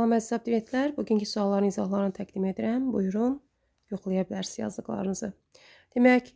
Salam əziz abituriyentlər, bugünkü sualların izahlarını təqdim edirəm. Buyurun, yoxlaya bilərsiniz yazdıqlarınızı. Demək,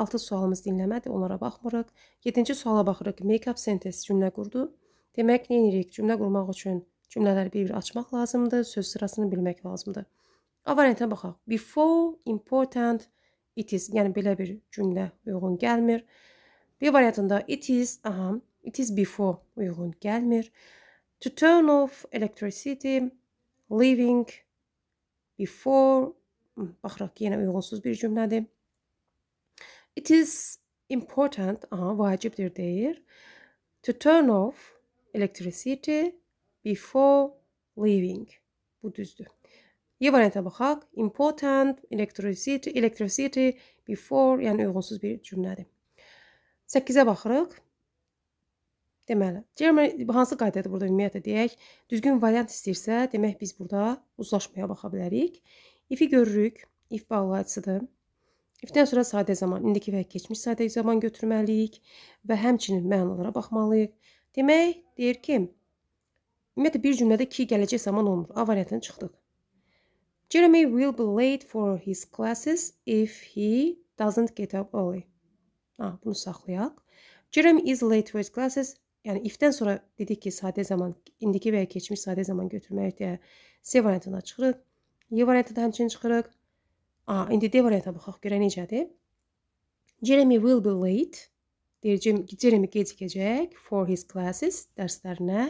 6 e, sualımız dinləmədir, onlara baxmırıq. 7-ci suala baxırıq. Make-up sentez cümlə qurdu. Demək, nə edirik? Cümlə qurmaq üçün cümlələri bir-bir açmaq lazımdır, söz sırasını bilmək lazımdır. A variantına baxaq. Before, important, it is. Yəni belə bir cümlə uyğun gəlmir. B variantında it is, aha, it is before uyğun gəlmir to turn off electricity living before hmm, baxıraq yenə uyğunsuz bir cümlədir. It is important, aha, vacibdir deyir. To turn off electricity before leaving. Bu düzdür. Y variantına baxaq. Important electricity, electricity before, yəni uyğunsuz bir cümlədir. 8-ə baxırıq. Deməli, German hansı qaydadır burada ümumiyyətlə deyək? Düzgün variant istəyirsə, demək biz burada uzlaşmaya baxa bilərik. If-i görürük. If bağlayıcısıdır. İfdən sonra sadə zaman, indiki və keçmiş sadə zaman götürməliyik və həmçinin mənalara baxmalıyıq. Demək, deyir ki, ümumiyyətlə bir cümlədə ki, gələcək zaman olmur. A variantını çıxdıq. Jeremy will be late for his classes if he doesn't get up early. Ha, bunu saxlayaq. Jeremy is late for his classes Yəni if-dən sonra dedik ki, sadə zaman, indiki və ya keçmiş sadə zaman götürmək deyə C variantına çıxırıq. Y variantı da həmçinin çıxırıq. A, indi D variantına baxaq görə necədir? Jeremy will be late. Deyir, Jeremy gecikəcək for his classes dərslərinə.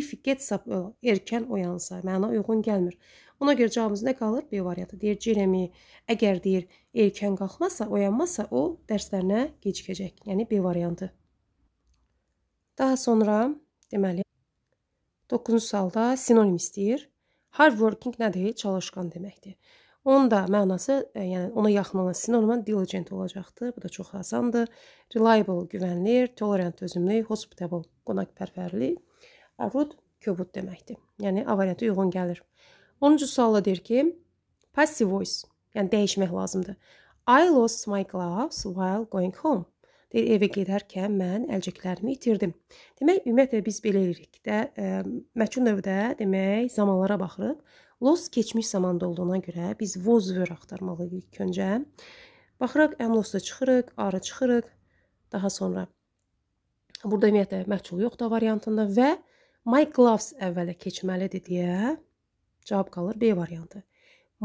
If he gets up erkən oyansa, məna uyğun gəlmir. Ona görə cavabımız nə qalır? B variantı. Deyir, Jeremy əgər deyir erkən qalxmasa, oyanmasa, o dərslərinə gecikəcək. Yəni B variantı. Daha sonra deməli 9-cu salda sinonim istəyir. Hard working nədir? Çalışqan deməkdir. Onun da mənası, e, yəni ona yaxın olan sinonimə diligent olacaqdır. Bu da çox asandır. Reliable, güvənilir, tolerant, dözümlü, hospitable, qonaqpərvərlik. Arud kobud deməkdir. Yəni A variantı uyğun gəlir. 10-cu sualla deyir ki, passive voice, yəni dəyişmək lazımdır. I lost my gloves while going home. Deyir, evə gedərkən mən əlcəklərimi itirdim. Demək, ümumiyyətlə biz belə eləyirik də, ə, e, məçun növdə demək, zamanlara baxırıq. Los keçmiş zamanda olduğuna görə biz was were axtarmalıyıq ilk öncə. Baxırıq, am losa çıxırıq, arı çıxırıq, daha sonra burada ümumiyyətlə məhsul yox da variantında və my gloves əvvələ keçməlidir deyə cavab qalır B variantı.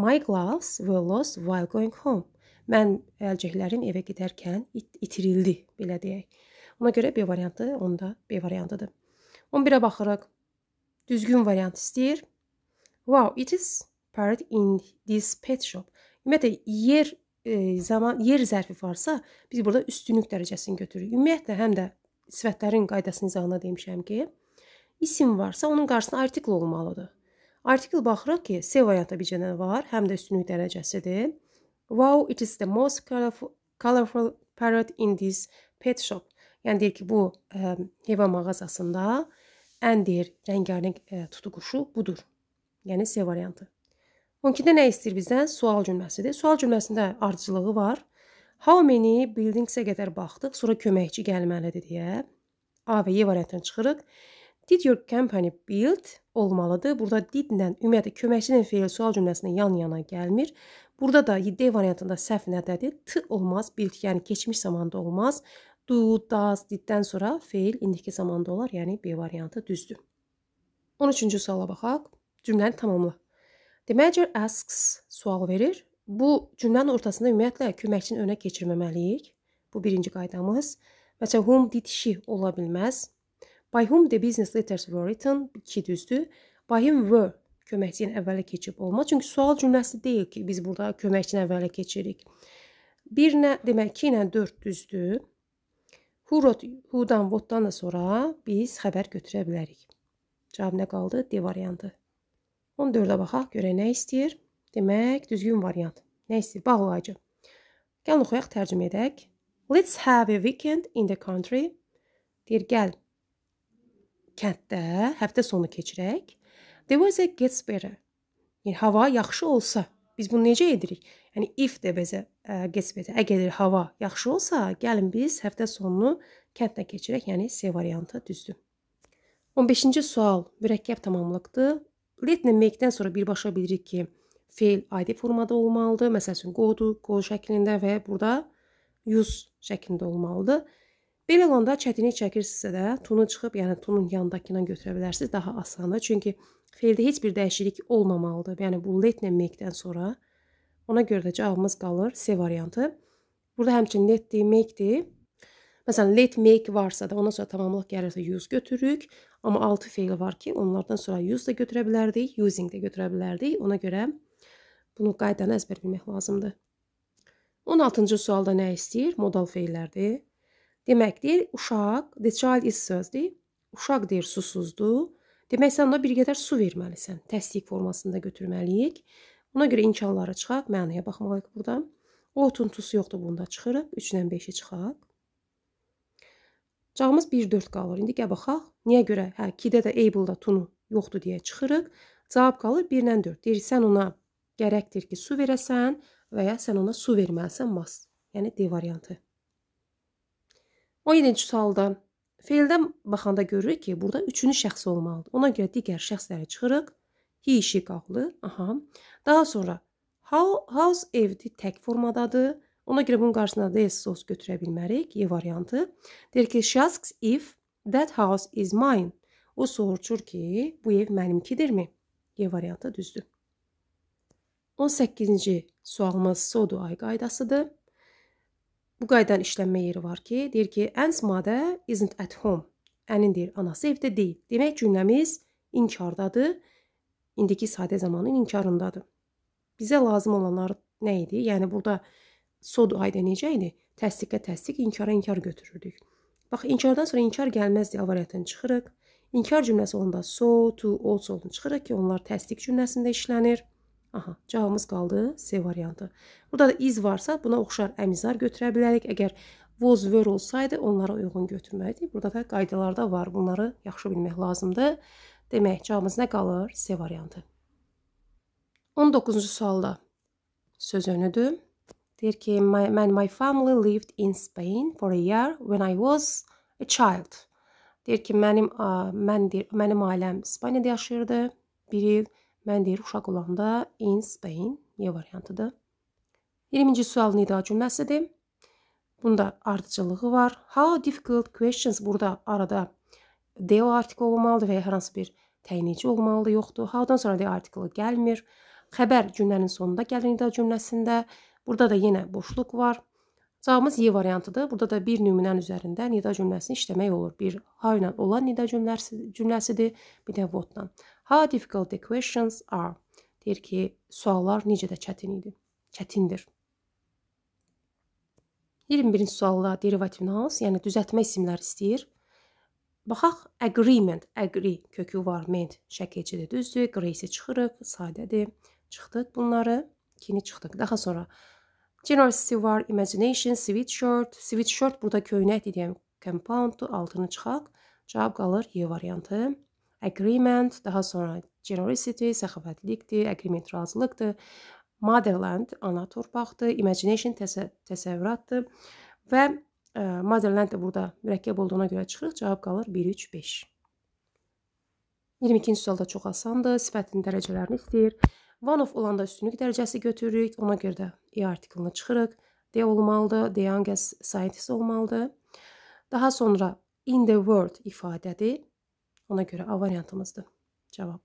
My gloves were lost while going home. Mən əlcəklərim evə gedərkən it itirildi, belə deyək. Ona görə B variantı onda B variantıdır. 11-ə baxırıq. Düzgün variant istəyir. Wow, it is parked in this pet shop. Ümumiyyətlə yer e, zaman yer zərfi varsa, biz burada üstünlük dərəcəsini götürürük. Ümumiyyətlə həm də sifətlərin qaydasını izahına demişəm ki, isim varsa onun qarşısına artikl olmalıdır. Artikl baxırıq ki, C variantı bir cənə var, həm də üstünlük dərəcəsidir. Wow, it is the most colorful, colorful parrot in this pet shop. Yəni deyir ki, bu ə, ehm, heyvan mağazasında ən deyir rəngarəng e, tutuquşu budur. Yəni C variantı. 12-də nə istəyir bizdən? Sual cümləsidir. Sual cümləsində ardıcılığı var. How many buildingsə qədər baxdıq, sonra köməkçi gəlməlidir deyə. A və Y variantına çıxırıq. Did your company build olmalıdır. Burada did ilə ümumiyyətlə köməkçinin feil sual cümləsində yan-yana gəlmir. Burada da 7D variantında səhv nədədir? T olmaz, bild, yəni keçmiş zamanda olmaz. Do, does, diddən sonra feil indiki zamanda olar, yəni B variantı düzdür. 13-cü suala baxaq. Cümləni tamamla. The manager asks sual verir. Bu cümlənin ortasında ümumiyyətlə köməkçini önə keçirməməliyik. Bu birinci qaydamız. Məsələn, whom did she ola bilməz. By whom the business letters were written. 2 düzdür. By him were köməkçiyə əvvələ keçib olmaz. Çünki sual cümləsi deyil ki, biz burada köməkçiyə əvvələ keçirik. 1 nə demək 2 ilə 4 düzdür. Hurot, hudan, votdan da sonra biz xəbər götürə bilərik. Cavab nə qaldı? D variantı. 14-ə baxaq, görək nə istəyir? Demək, düzgün variant. Nə istəyir? Bağlayıcı. Gəlin oxuyaq, tərcümə edək. Let's have a weekend in the country. Deyir, gəl kənddə həftə sonu keçirək. The weather gets better. Yəni hava yaxşı olsa, biz bunu necə edirik? Yəni if də bizə gets better. Əgər hava yaxşı olsa, gəlin biz həftə sonunu kənddə keçirək, yəni C variantı düzdür. 15-ci sual mürəkkəb tamamlıqdır. Letlə make-dən sonra birbaşa bilirik ki, feil adi formada olmalıdır. Məsəl üçün go-dur, go şəklində və burada use şəklində olmalıdır. Belə olanda çətinlik çəkirsinizsə də, tunu çıxıb, yəni tunun yanındakından götürə bilərsiniz daha asandır. Çünki feldə heç bir dəyişiklik olmamalıdır. Yəni bu letlə make-dən sonra ona görə də cavabımız qalır C variantı. Burada həmçinin letdir, make-dir. Məsələn, let make varsa da, ondan sonra tamamlıq gəlirsə use götürürük. Amma 6 feil var ki, onlardan sonra use da götürə bilərdik, using də götürə bilərdik. Ona görə bunu qaydanı əzbər bilmək lazımdır. 16-cı sualda nə istəyir? Modal feillərdir deməkdir. Uşaq, the child is sözdür. Uşaq deyir susuzdur. Demək sən ona bir qədər su verməlisən. Təsdiq formasında götürməliyik. Buna görə imkanları çıxaq, mənaya baxmalıyıq burada. O otuntusu yoxdur, bunda çıxırıq. 3-dən 5-i çıxaq. Cağımız 1-4 qalır. İndi gəl baxaq. Niyə görə? Hə, 2-də də able-da tunu yoxdur deyə çıxırıq. Cavab qalır 1-dən 4. Deyir, sən ona gərəkdir ki, su verəsən və ya sən ona su verməlisən, mas. Yəni D variantı. 17-ci sualda feildən baxanda görürük ki, burada üçüncü şəxs olmalıdır. Ona görə digər şəxslərə çıxırıq. He, she qağlı. Aha. Daha sonra how, house evdi tək formadadır. Ona görə bunun qarşısına da sos götürə bilmərik. Y variantı. Deyir ki, she asks if that house is mine. O soruşur ki, bu ev mənimkidirmi? Y variantı düzdür. 18-ci sualımız sodu ay qaydasıdır. Bu qaydan işlənmə yeri var ki, deyir ki, Anne's mother isn't at home. Anne'in deyir, anası evdə deyil. Demək cümləmiz inkardadır. İndiki sadə zamanın inkarındadır. Bizə lazım olanlar nə idi? Yəni burada sod ayda necə idi? Təsdiqə təsdiq, inkara inkar götürürdük. Bax, inkardan sonra inkar gəlməzdi avariyyatını çıxırıq. İnkar cümləsi onda so, to, also-nu çıxırıq ki, onlar təsdiq cümləsində işlənir. Aha, cavabımız qaldı C variantı. Burada da iz varsa buna oxşar əmizar götürə bilərik. Əgər was were olsaydı onlara uyğun götürməkdir. Burada da qaydalarda var. Bunları yaxşı bilmək lazımdır. Demək, cavabımız nə qalır? C variantı. 19-cu sualda söz önüdür. Deyir ki, my, mən my family lived in Spain for a year when I was a child. Deyir ki, mənim, ə, mən, deyir, mənim ailəm İspaniyada yaşayırdı bir il. Mən deyir, uşaq olanda ins, beyin, Y variantıdır. 20-ci sualın ideal cümləsidir. Bunda ardıcılığı var. How difficult questions burada arada D artikli olmalıdır və ya hər hansı bir təyinici olmalıdır, yoxdur. Howdan sonra D artikli gəlmir. Xəbər cümlənin sonunda gəlir ideal cümləsində. Burada da yenə boşluq var. Cavabımız Y variantıdır. Burada da bir nümunənin üzərində nida cümləsini işləmək olur. Bir ha ilə olan nida cümləsi, cümləsidir, bir də what ilə. How difficult the questions are. Deyir ki, suallar necə də çətin idi. Çətindir. 21-ci sualda derivativ nouns, yəni düzəltmə isimləri istəyir. Baxaq, agreement, agree kökü var, ment şəkilçidir, düzdür, grace-i çıxırıq, sadədir. Çıxdıq bunları, kini çıxdıq. Daha sonra Generosity var, imagination, sweatshirt. Sweatshirt burada köynək deyilən compounddur. Altını çıxaq. Cavab qalır Y variantı. Agreement, daha sonra generosity, səxavətlikdir, agreement razılıqdır. Motherland, ana torpaqdır, imagination təsə təsəvvüratdır və ə, e, motherland də burada mürəkkəb olduğuna görə çıxır. Cavab qalır 1 3 5. 22-ci sualda çox asandır. Sifətin dərəcələrini istəyir. One of olanda üstünlük dərəcəsi götürürük. Ona görə də E artiklına çıxırıq. D olmalıdır, the youngest scientist olmalıdır. Daha sonra in the world ifadədir. Ona görə A variantımızdır cavab.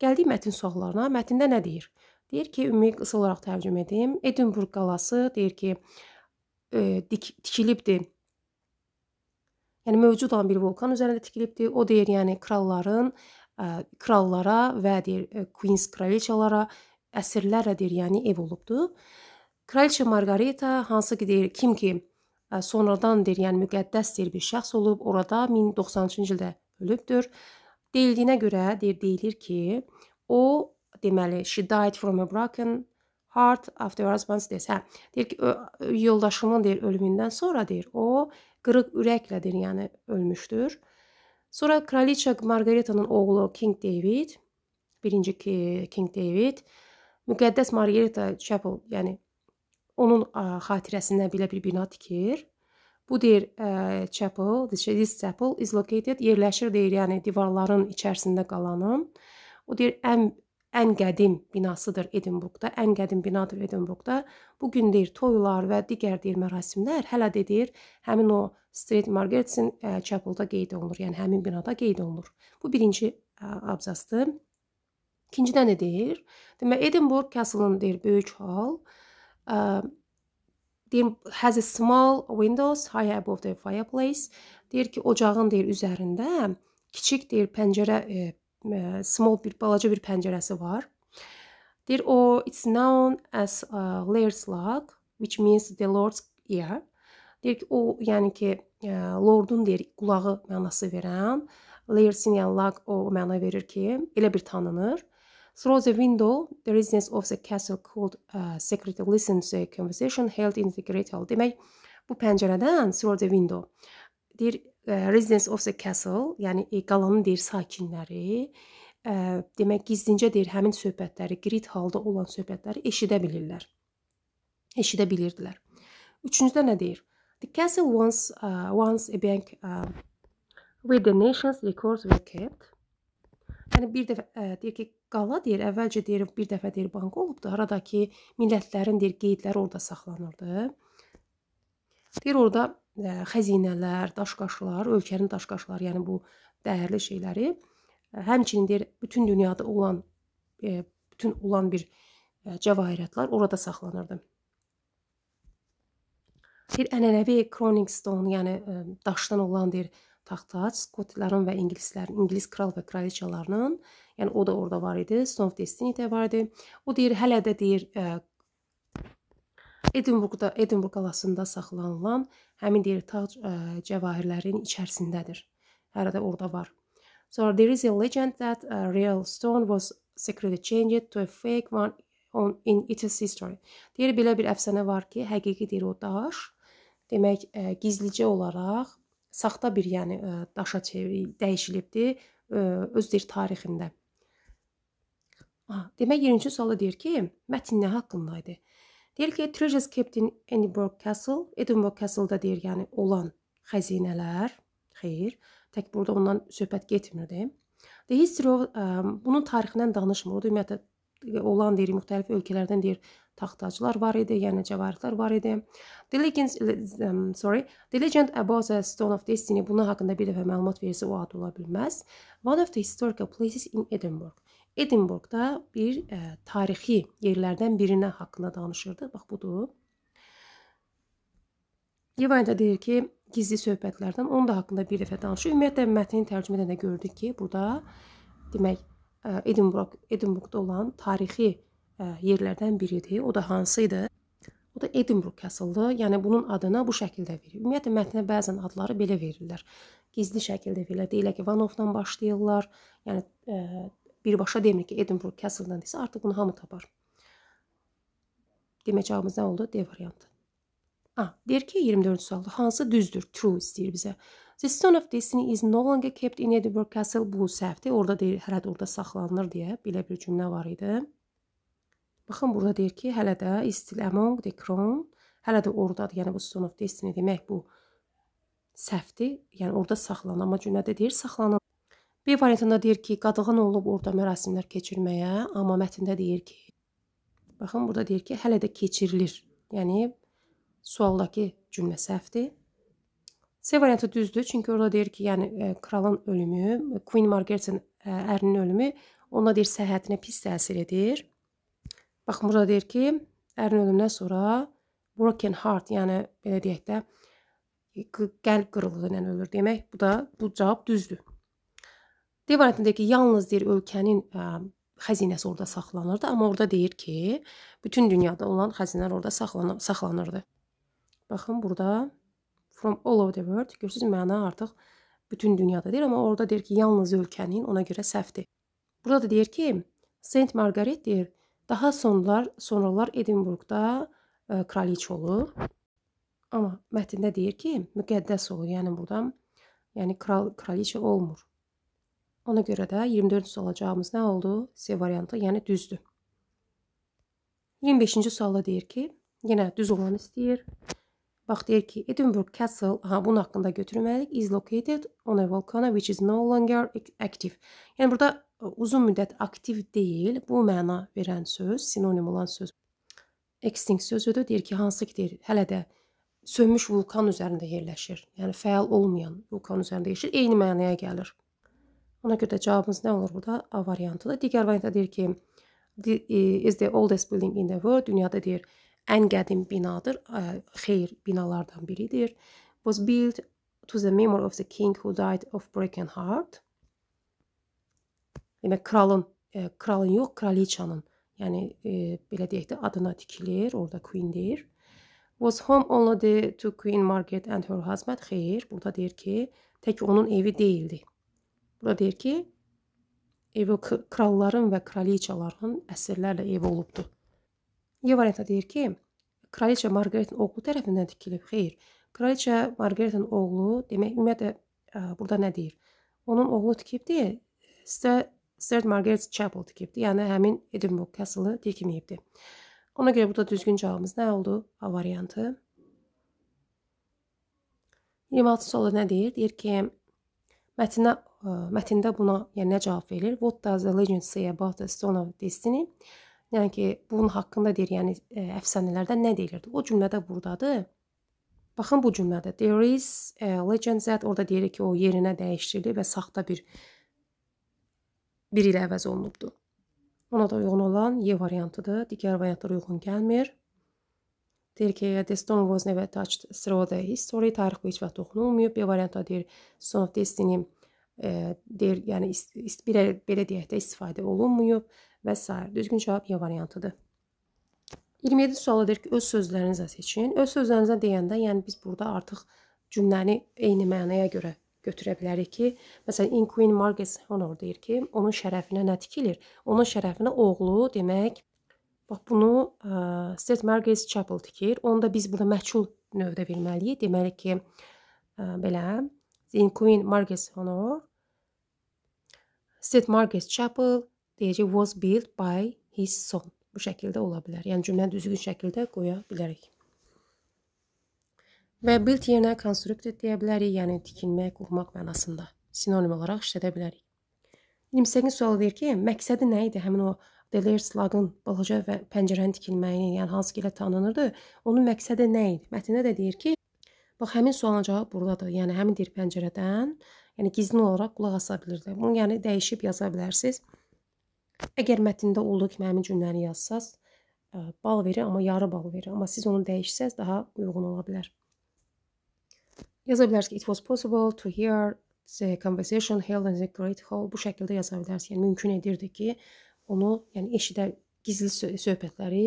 Gəldik mətin suallarına. Mətndə nə deyir? Deyir ki, ümumi qısa olaraq tərcümə edim. Edinburgh qalası deyir ki, e, dik, tikilibdir. Yəni mövcud olan bir vulkan üzərində tikilibdir. O deyir, yəni kralların ə, e, krallara və deyir e, Queen's kraliçalara əsrlərlədir, yəni ev olubdu. Kraliçə Margarita hansı ki deyir, kim ki sonradan deyir, yəni müqəddəsdir bir şəxs olub, orada 1090-cı ildə ölübdür. Deyildiyinə görə deyir, deyilir ki, o deməli she died from a broken heart after her husband's death. Hə, deyir ki, yoldaşının deyir ölümündən sonra deyir, o qırıq ürəklə deyir, yəni ölmüşdür. Sonra kraliçə Margaretanın oğlu King David, birinci ki King David Müqəddəs Margarita Chapel, yəni onun xatirəsinə belə bir bina tikir. Bu deyir Chapel, this chapel is located yerləşir deyir, yəni divarların içərisində qalanın. O deyir ən ən qədim binasıdır Edinburqda, ən qədim binadır Edinburqda. Bu gün deyir toylar və digər deyir mərasimlər hələ də deyir həmin o Street Margaret'sin Chapel-da qeyd olunur, yəni həmin binada qeyd olunur. Bu birinci abzasdır. İkincidə nə deyir? Demək, Edinburgh Castle-ın deyir, böyük hall. Ə, deyir, has a small windows high above the fireplace. Deyir ki, ocağın deyir üzərində kiçik deyir pəncərə e, e, small bir balaca bir pəncərəsi var. Deyir o it's known as uh, Laird's Lock, which means the Lord's ear. Deyir ki, o yəni ki, e, Lordun deyir qulağı mənası verən Laird's yəni lock o məna verir ki, elə bir tanınır. Through the window, the residents of the castle could uh, secretly listen to a conversation held in the great hall. Demək, bu pəncərədən through the window deyir ə, uh, residents of the castle, yəni e, qalanın deyir sakinləri, ə, uh, demək gizlincə deyir həmin söhbətləri, great halda olan söhbətləri eşidə bilirlər. Eşidə bilirdilər. Üçüncüdə nə deyir? The castle once uh, once a bank uh, um, where the nation's records were kept. Yəni bir dəfə ə, uh, deyir ki, Qala deyir, əvvəlcə deyir, bir dəfə deyir, banka olubdu, haradakı millətlərin deyir, qeydləri orada saxlanırdı. Deyir, orada ə, e, xəzinələr, daşqaşlar, ölkənin daşqaşları, yəni bu dəyərli şeyləri, e, həmçinin deyir, bütün dünyada olan ə, e, bütün olan bir cəvahirətlər orada saxlanırdı. Deyir, ənənəvi Kroningstone, yəni ə, daşdan olan deyir, taxta Skotların və ingilislərin, ingilis kral və kraliçalarının, yəni o da orada var idi, Son of Destiny də var idi. O deyir, hələ də deyir, e, Edinburqda, Edinburq qalasında saxlanılan həmin deyir tac e, cəvahirlərin içərisindədir. Hələ də orada var. So there is a legend that a e, real stone was secretly changed to a fake one on in its history. Deyir belə bir əfsanə var ki, həqiqi deyir o daş demək ə, gizlicə olaraq saxta bir, yəni e, daşa çevrilib, dəyişilibdi e, öz dil tarixində. A, demək 20-ci sualda deyir ki, mətn nə haqqında idi? Deyir ki, treasures kept in Edinburgh Castle, Edinburgh Castle-da deyir, yəni olan xəzinələr, xeyr, tək burada ondan söhbət getmirdi. The history of, ə, e, bunun tarixindən danışmır. O da ümumiyyətlə olan deyir, müxtəlif ölkələrdən deyir, taxtacılar var idi, yəni cəvarlıqlar var idi. Diligent, um, sorry, Diligent about a Stone of Destiny bunun haqqında bir dəfə məlumat versə o ad ola bilməz. One of the historical places in Edinburgh. Edinburghda bir ə, e, tarixi yerlərdən birinə haqqında danışırdı. Bax budur. Yevanta deyir ki, gizli söhbətlərdən onun da haqqında bir dəfə danışır. Ümumiyyətlə mətnin tərcümədə də gördük ki, burada demək e, Edinburgh Edinburghda olan tarixi E, yerlərdən biridir. O da hansı idi? O da Edinburgh Castle-dır. Yəni bunun adına bu şəkildə verir. Ümumiyyətlə mətnə bəzən adları belə verirlər. Gizli şəkildə belə deyilə ki, Vanovdan başlayırlar. Yəni ə, e, birbaşa demir ki, Edinburgh Castle-dan desə artıq bunu hamı tapar. Deməcəyimiz nə oldu? D variantı. A, deyir ki, 24-cü sualda hansı düzdür? True istəyir bizə. The stone of destiny is no longer kept in Edinburgh Castle. Bu səhvdir. Orada deyir, hərəd orada saxlanılır deyə belə bir cümlə var idi. Baxın, burada deyir ki, hələ də istil among the crown, hələ də oradadır, yəni bu son of destiny demək bu səhvdir, yəni orada saxlanan, amma cümlədə deyir saxlanan. B variantında deyir ki, qadağan olub orada mərasimlər keçirməyə, amma mətndə deyir ki, baxın, burada deyir ki, hələ də keçirilir, yəni sualdakı cümlə səhvdir. C variantı düzdür, çünki orada deyir ki, yəni ə, e, kralın ölümü, Queen Margaretin e, ərinin ölümü ona deyir səhhətinə pis təsir edir. Baxın, burada deyir ki, ərin ölümündən sonra broken heart, yəni belə deyək də, qəlb qırılığı ilə yəni ölür demək. Bu da bu cavab düzdür. D variantında ki, yalnız deyir ölkənin ə, xəzinəsi orada saxlanırdı, amma orada deyir ki, bütün dünyada olan xəzinələr orada saxlanır, saxlanırdı. Baxın burada from all over the world görürsüz məna artıq bütün dünyada deyir, amma orada deyir ki, yalnız ölkənin ona görə səhvdir. Burada da deyir ki, Saint Margaret deyir, Daha sonralar, sonralar Edinburqda e, kraliç olub. Amma mətndə deyir ki, müqəddəs olur. Yəni burada yəni kral kraliçə olmur. Ona görə də 24 soracağımız nə oldu? C variantı, yəni düzdür. 25-ci sualda deyir ki, yenə düz olanı istəyir. Bax deyir ki, Edinburgh Castle, ha bunun haqqında götürməliyik, is located on a volcano which is no longer active. Yəni burada uzun müddət aktiv deyil, bu məna verən söz, sinonim olan söz extinct sözüdür. Deyir ki, hansı ki deyir, hələ də sönmüş vulkan üzərində yerləşir. Yəni fəal olmayan vulkan üzərində yerləşir, eyni mənaya gəlir. Ona görə də cavabımız nə olur burada? A variantıdır. Digər variantda deyir ki, is the oldest building in the world. Dünyada deyir, ən qədim binadır. Xeyr binalardan biridir. Was built to the memory of the king who died of broken heart. Demək kralın, e, kralın yox, kraliçanın, yəni e, belə deyək də adına tikilir, orada queen deyir. Was home only the to Queen Margaret and her husband. Xeyr, burada deyir ki, tək onun evi deyildi. Burada deyir ki, evi kralların və kraliçaların əsirlərlə evi olubdu. Y variantda deyir ki, kraliça Margaretin oğlu tərəfindən tikilib. Xeyr, kraliça Margaretin oğlu, demək ümumiyyətlə burada nə deyir? Onun oğlu tikib deyə sizə St. Margaret's Chapel tikibdi. Yəni həmin Edinburgh Castle-ı tikməyibdi. Ona görə bu da düzgün cavabımız nə oldu? A variantı. 26 sualda nə deyir? Deyir ki, mətnə e, mətndə buna, yəni nə cavab verilir? What does the legend say about the Stone of Destiny? Yəni ki, bunun haqqında deyir, yəni e, əfsanələrdə nə deyilirdi? O cümlədə burdadır. Baxın bu cümlədə. There is a legend that orada deyir ki, o yerinə dəyişdirilib və saxta bir biri ilə əvəz olunubdur. Ona da uyğun olan Y variantıdır. Digər variantlar uyğun gəlmir. Deyir ki, the stone was never touched through the history. Tarix bu heç vaxt toxunulmayıb. B variantda deyir, son of destiny e, deyir, yəni ist, ist, belə, belə deyək də istifadə olunmuyub və s. Düzgün cavab Y variantıdır. 27 suala deyir ki, öz sözlərinizə seçin. Öz sözlərinizə deyəndə, yəni biz burada artıq cümləni eyni mənaya görə götürə bilərik ki, məsələn, In Queen Margaret Honor deyir ki, onun şərəfinə nə tikilir? Onun şərəfinə oğlu demək Bax bunu ə, e, State Margaret Chapel tikir. Onu da biz burada məchul növdə verməliyik. Deməli ki, ə, e, belə In Queen Margaret Honor State Margaret Chapel deyəcək was built by his son. Bu şəkildə ola bilər. Yəni cümləni düzgün şəkildə qoya bilərik. Və build yerinə constructed deyə bilərik, yəni tikilmək, qurmaq mənasında sinonim olaraq işlədə bilərik. 28-ci sual deyir ki, məqsədi nə idi həmin o Delayer Slug-ın balaca və pəncərənin tikilməyini, yəni hansı ki ilə tanınırdı, onun məqsədi nə idi? Mətndə də deyir ki, bax həmin sualın cavabı burdadır. Yəni həmin deyir pəncərədən, yəni gizli olaraq qulaq asa bilirdi. Bunu yəni dəyişib yaza bilərsiniz. Əgər mətndə olduğu kimi həmin cümləni yazsaz, e, bal verir, amma yarı bal verir. Amma siz onu dəyişsəz daha uyğun ola bilər. Yaza bilərsiniz ki, it was possible to hear the conversation held in the great hall. Bu şəkildə yaza bilərsiniz. Yəni mümkün edirdi ki, onu, yəni eşidə gizli söhbətləri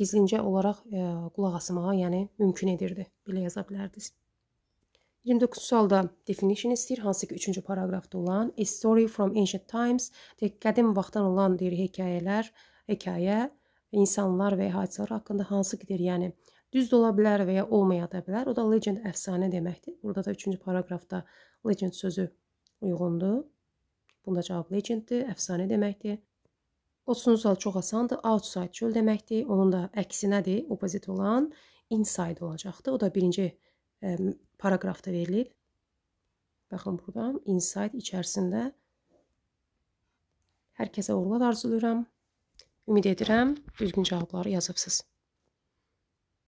gizlincə olaraq e, qulaq asmağa, yəni mümkün edirdi. Belə yaza bilərdiniz. 29-cu sualda definition istəyir, hansı ki 3-cü paraqrafda olan A story from ancient times, də qədim vaxtdan olan deyir hekayələr, hekayə, insanlar və hadisələr haqqında hansı ki deyir, yəni Düz də ola bilər və ya olmaya da bilər. O da legend əfsanə deməkdir. Burada da 3-cü paraqrafda legend sözü uyğundur. Bunda cavab legenddir, əfsanə deməkdir. 30-cu sual çox asandır. Outside çöl deməkdir. Onun da əksi nədir? Opposite olan inside olacaqdır. O da birinci ə, paraqrafda verilib. Baxın buradan inside içərisində Hər kəsə uğurlar arzulayıram. Ümid edirəm düzgün cavabları yazıbsınız.